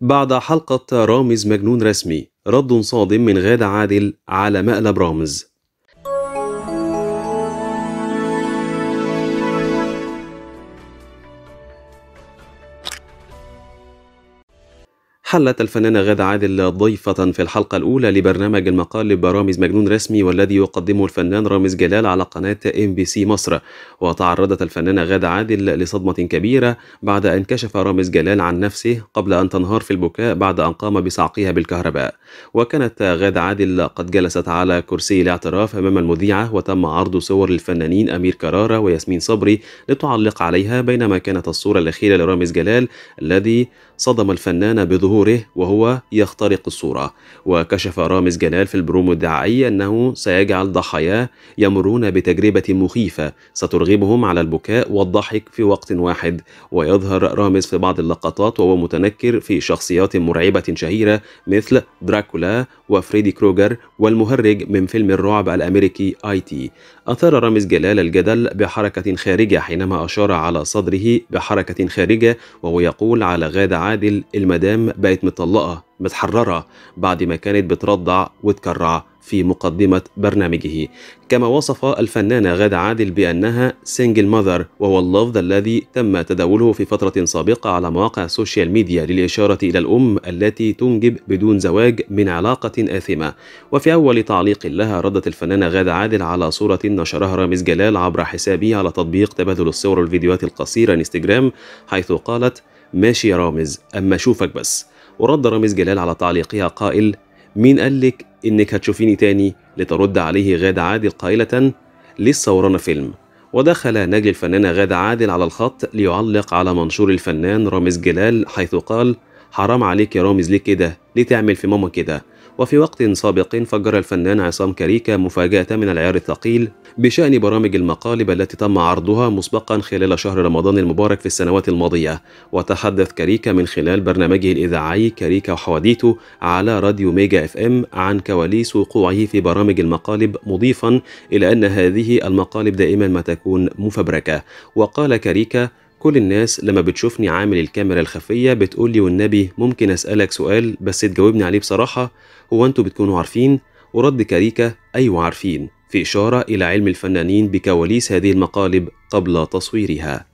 بعد حلقة رامز مجنون رسمي رد صادم من غادة عادل على مقلب رامز حلت الفنانة غادة عادل ضيفة في الحلقة الأولى لبرنامج المقالب برامز مجنون رسمي والذي يقدمه الفنان رامز جلال على قناة ام بي سي مصر وتعرضت الفنانة غادة عادل لصدمة كبيرة بعد أن كشف رامز جلال عن نفسه قبل أن تنهار في البكاء بعد أن قام بصعقها بالكهرباء وكانت غادة عادل قد جلست على كرسي الاعتراف أمام المذيعة وتم عرض صور للفنانين أمير كرارة وياسمين صبري لتعلق عليها بينما كانت الصورة الأخيرة لرامز جلال الذي صدم الفنانة بظهور ظهوره وهو يخترق الصورة وكشف رامز جلال في البرومو الدعائي أنه سيجعل ضحاياه يمرون بتجربة مخيفة سترغبهم على البكاء والضحك في وقت واحد ويظهر رامز في بعض اللقطات وهو متنكر في شخصيات مرعبة شهيرة مثل دراكولا وفريدي كروجر والمهرج من فيلم الرعب الأمريكي آي تي أثار رامز جلال الجدل بحركة خارجة حينما أشار على صدره بحركة خارجة وهو يقول على غادة عادل المدام بقت مطلقة متحررة بعد ما كانت بترضع وتكرع في مقدمة برنامجه كما وصف الفنانة غادة عادل بأنها سنجل ماذر وهو اللفظ الذي تم تداوله في فترة سابقة على مواقع السوشيال ميديا للإشارة إلى الأم التي تنجب بدون زواج من علاقة آثمة وفي أول تعليق لها ردت الفنانة غادة عادل على صورة نشرها رامز جلال عبر حسابه على تطبيق تبادل الصور والفيديوهات القصيرة انستجرام حيث قالت ماشي يا رامز أما شوفك بس ورد رامز جلال على تعليقها قائل مين قالك إنك هتشوفيني تاني لترد عليه غادة عادل قائلة لسه ورانا فيلم ودخل نجل الفنانة غادة عادل على الخط ليعلق على منشور الفنان رامز جلال حيث قال حرام عليك يا رامز ليه كده ليه تعمل في ماما كده وفي وقت سابق فجر الفنان عصام كريكا مفاجأة من العيار الثقيل بشأن برامج المقالب التي تم عرضها مسبقا خلال شهر رمضان المبارك في السنوات الماضية وتحدث كريكا من خلال برنامجه الإذاعي كريكا وحواديته على راديو ميجا اف ام عن كواليس وقوعه في برامج المقالب مضيفا إلى أن هذه المقالب دائما ما تكون مفبركة وقال كريكا كل الناس لما بتشوفني عامل الكاميرا الخفية بتقولي والنبي ممكن أسألك سؤال بس تجاوبني عليه بصراحة هو أنتوا بتكونوا عارفين ورد كاريكا أيوة عارفين في إشارة إلى علم الفنانين بكواليس هذه المقالب قبل تصويرها